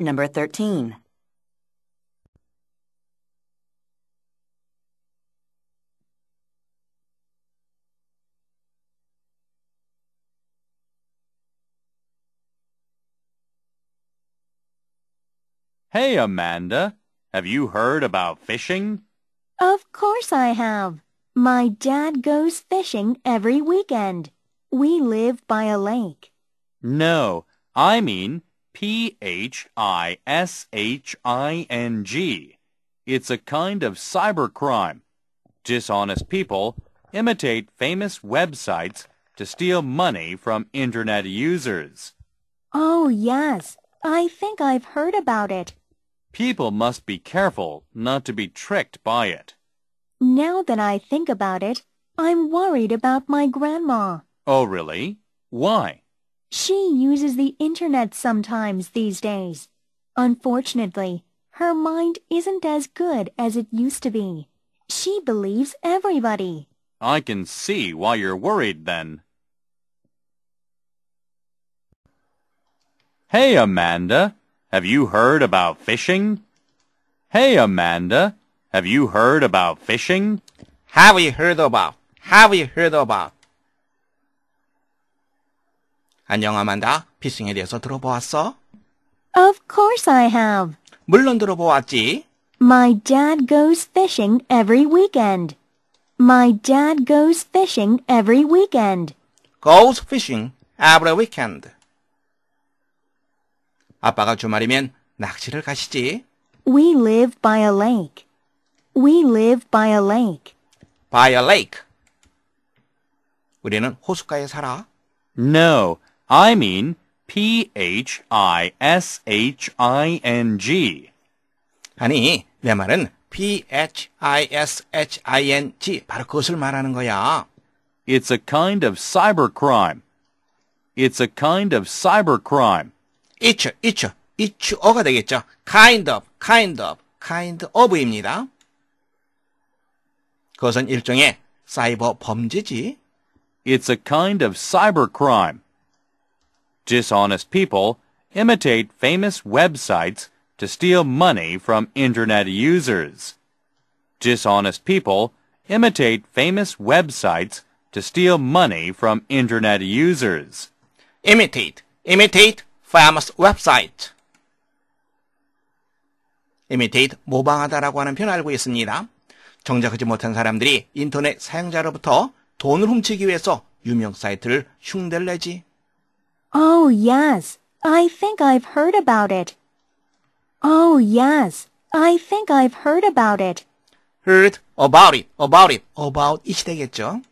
Number 13. Hey, Amanda. Have you heard about fishing? Of course I have. My dad goes fishing every weekend. We live by a lake. No, I mean P-H-I-S-H-I-N-G. It's a kind of cybercrime. Dishonest people imitate famous websites to steal money from Internet users. Oh, yes. I think I've heard about it. People must be careful not to be tricked by it. Now that I think about it, I'm worried about my grandma. Oh, really? Why? She uses the internet sometimes these days. Unfortunately, her mind isn't as good as it used to be. She believes everybody. I can see why you're worried then. Hey, Amanda, have you heard about fishing? Hey, Amanda, have you heard about fishing? Have you heard about? Have you heard about? 안녕 아만다. 피싱에 대해서 들어보았어? Of course I have. 물론 들어보았지. My dad goes fishing every weekend. My dad goes fishing every weekend. Goes fishing every weekend. 아빠가 주말이면 낚시를 가시지. We live by a lake. We live by a lake. By a lake. 우리는 호숫가에 살아. No, I mean P H I S H I N G. 아니, 내 말은 P H I S H I N G. 바로 그것을 말하는 거야. It's a kind of cybercrime. It's a kind of cybercrime. Itch, itch, itch. 어가 되겠죠. kind of, kind of, kind of입니다. 그것은 일종의 사이버 범죄지. It's a kind of cybercrime dishonest people imitate famous websites to steal money from internet users. Dishonest people imitate famous websites to steal money from internet users. Imitate, imitate famous website. imitate 모방하다라고 하는 표현 알고 있습니다. 정작하지 못한 사람들이 인터넷 사용자로부터 돈을 훔치기 위해서 유명 사이트를 흉내를 내지 Oh, yes, I think I've heard about it. Oh, yes, I think I've heard about it. heard about it, about it, about it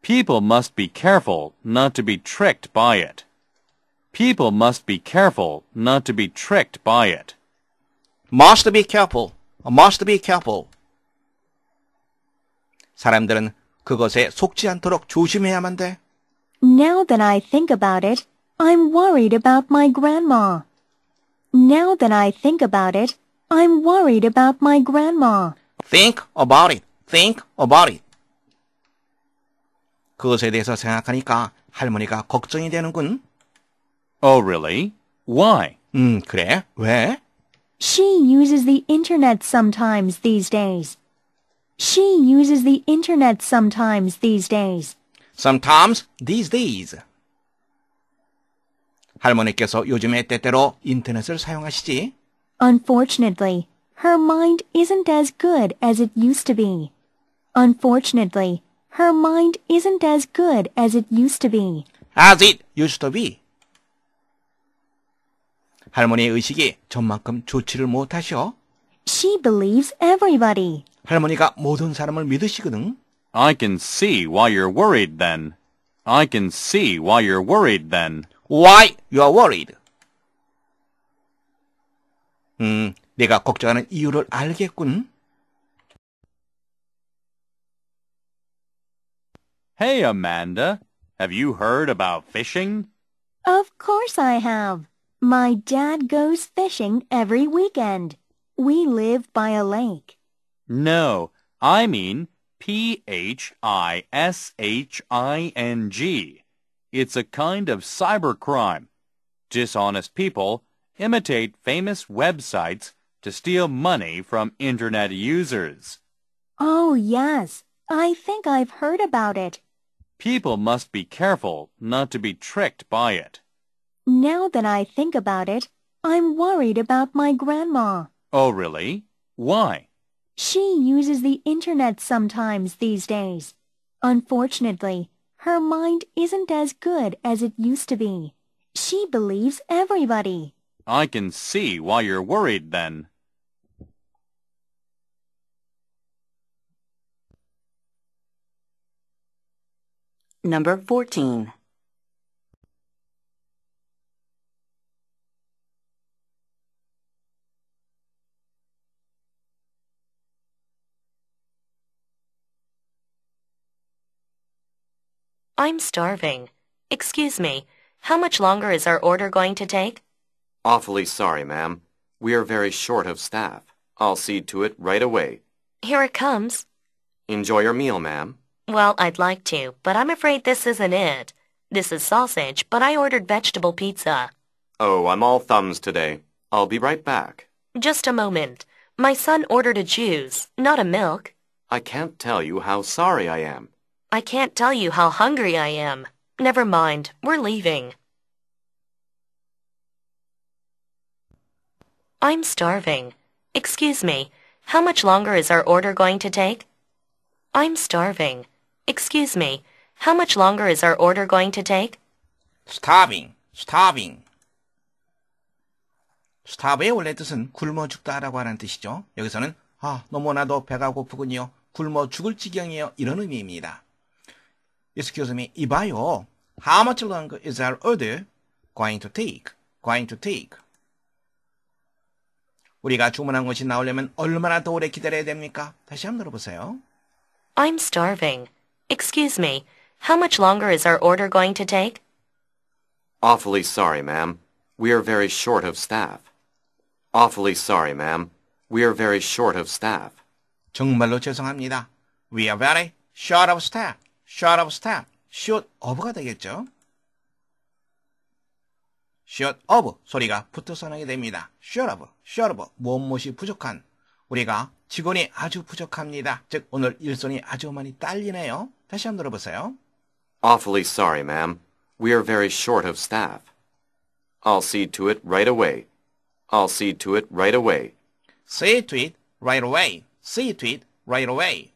People must be careful not to be tricked by it. People must be careful not to be tricked by it. Must be careful. Must be careful. 사람들은 그것에 속지 않도록 조심해야만 돼. Now that I think about it, I'm worried about my grandma. Now that I think about it, I'm worried about my grandma. Think about it. Think about it. 그것에 대해서 생각하니까 할머니가 걱정이 되는군. Oh, really? Why? 음, 그래. 왜? She uses the internet sometimes these days. She uses the internet sometimes these days. Sometimes these days. 할머니께서 요즘에 때때로 인터넷을 사용하시지? Unfortunately, her mind isn't as good as it used to be. Unfortunately, her mind isn't as good as it used to be. As it used to be. 할머니의 의식이 전만큼 좋지를 못하셔. She believes everybody. 할머니가 모든 사람을 믿으시거든. I can see why you're worried then. I can see why you're worried then. Why you're worried. 음, 내가 걱정하는 이유를 알겠군. Hey, Amanda. Have you heard about fishing? Of course I have. My dad goes fishing every weekend. We live by a lake. No, I mean, P-H-I-S-H-I-N-G. It's a kind of cybercrime. Dishonest people imitate famous websites to steal money from Internet users. Oh, yes. I think I've heard about it. People must be careful not to be tricked by it. Now that I think about it, I'm worried about my grandma. Oh, really? Why? She uses the internet sometimes these days. Unfortunately, her mind isn't as good as it used to be. She believes everybody. I can see why you're worried then. Number 14. I'm starving. Excuse me, how much longer is our order going to take? Awfully sorry, ma'am. We are very short of staff. I'll see to it right away. Here it comes. Enjoy your meal, ma'am. Well, I'd like to, but I'm afraid this isn't it. This is sausage, but I ordered vegetable pizza. Oh, I'm all thumbs today. I'll be right back. Just a moment. My son ordered a juice, not a milk. I can't tell you how sorry I am. I can't tell you how hungry I am. Never mind, we're leaving. I'm starving. Excuse me, how much longer is our order going to take? I'm starving. Excuse me, how much longer is our order going to take? starving, starving. starve의 원래 뜻은 굶어 죽다라고 하는 뜻이죠. 여기서는 아, 너무나도 배가 고프군요. 굶어 죽을 지경이에요. 이런 의미입니다 excuse me, Ibayo, how much longer is our order going to take? going to take? 우리가 주문한 것이 나오려면 얼마나 더 오래 기다려야 됩니까? 다시 한번 들어보세요. I'm starving. Excuse me. How much longer is our order going to take? Awfully sorry, ma'am. We are very short of staff. Awfully sorry, ma'am. We are very short of staff. 정말로 죄송합니다. We are very short of staff. shut up, stop, shut up가 되겠죠. shut up 소리가 붙어서 나게 됩니다. shut up, shut up, 무엇이 부족한 우리가 직원이 아주 부족합니다. 즉 오늘 일손이 아주 많이 딸리네요. 다시 한번 들어보세요. Awfully sorry, ma'am. We are very short of staff. I'll see to it right away. I'll see to it right away. See to it right away. See to it right away.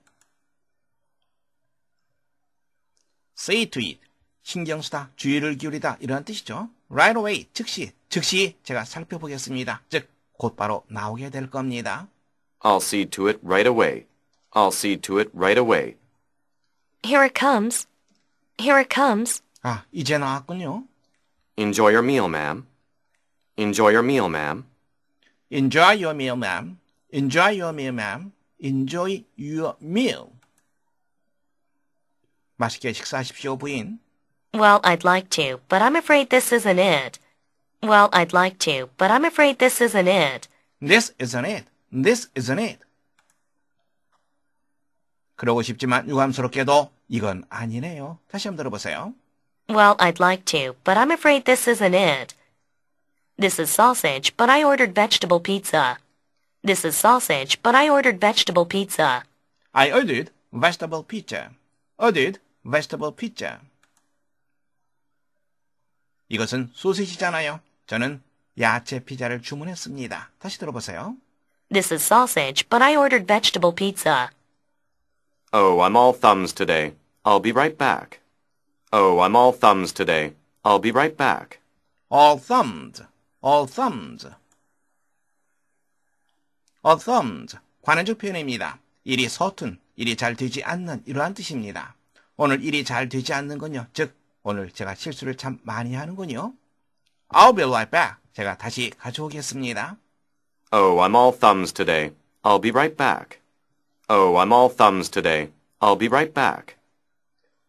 say to it. 신경 쓰다, 주의를 기울이다 이런 뜻이죠. right away, 즉시, 즉시 제가 살펴보겠습니다. 즉, 곧바로 나오게 될 겁니다. I'll see to it right away. I'll see to it right away. Here it comes. Here it comes. 아, 이제 나왔군요. Enjoy your meal, ma'am. Enjoy your meal, ma'am. Enjoy your meal, ma'am. Enjoy your meal, ma'am. Enjoy your meal. 맛있게 식사하십시오, 부인. Well, I'd like to, but I'm afraid this isn't it. Well, I'd like to, but I'm afraid this isn't it. This isn't it. This isn't it. 그러고 싶지만 유감스럽게도 이건 아니네요. 다시 한번 들어보세요. Well, I'd like to, but I'm afraid this isn't it. This is sausage, but I ordered vegetable pizza. This is sausage, but I ordered vegetable pizza. I ordered vegetable pizza. Ordered vegetable pizza. 이것은 소시지잖아요. 저는 야채 피자를 주문했습니다. 다시 들어보세요. This is sausage, but I ordered vegetable pizza. Oh, I'm all thumbs today. I'll be right back. Oh, I'm all thumbs today. I'll be right back. All thumbs. All thumbs. All thumbs. 관현적 표현입니다. 일이 서툰, 일이 잘 되지 않는 이러한 뜻입니다. 오늘 일이 잘 되지 않는군요. 즉, 오늘 제가 실수를 참 많이 하는군요. I'll be right back. 제가 다시 가져오겠습니다. Oh, I'm all thumbs today. I'll be right back. Oh, I'm all thumbs today. I'll be right back.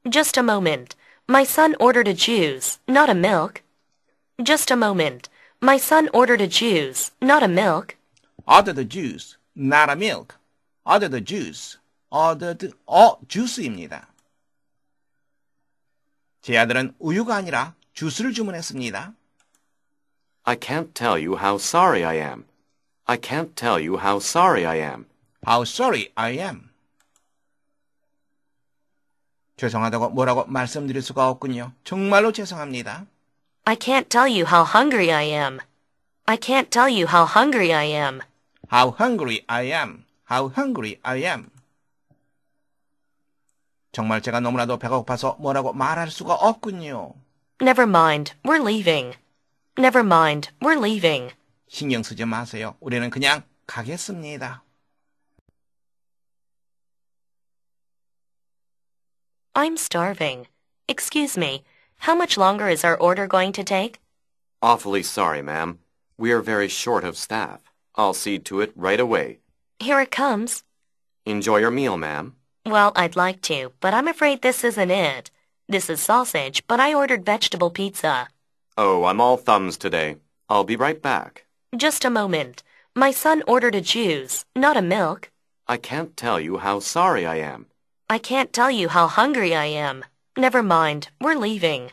Just a moment. My son ordered a juice, not a milk. Just a moment. My son ordered a juice, not a milk. Ordered a juice, not a milk. Ordered a juice. Ordered 어 juice입니다. 제 아들은 우유가 아니라 주스를 주문했습니다. I can't tell you how sorry I am. I can't tell you how sorry I am. How sorry I am. 죄송하다고 뭐라고 말씀드릴 수가 없군요. 정말로 죄송합니다. I can't tell you how hungry I am. I can't tell you how hungry I am. How hungry I am. How hungry I am. 정말 제가 너무나도 배가 고파서 뭐라고 말할 수가 없군요. Never mind. We're leaving. Never mind. We're leaving. 신경 쓰지 마세요. 우리는 그냥 가겠습니다. I'm starving. Excuse me. How much longer is our order going to take? Awfully sorry, ma'am. We are very short of staff. I'll see to it right away. Here it comes. Enjoy your meal, ma'am. Well, I'd like to, but I'm afraid this isn't it. This is sausage, but I ordered vegetable pizza. Oh, I'm all thumbs today. I'll be right back. Just a moment. My son ordered a juice, not a milk. I can't tell you how sorry I am. I can't tell you how hungry I am. Never mind, we're leaving.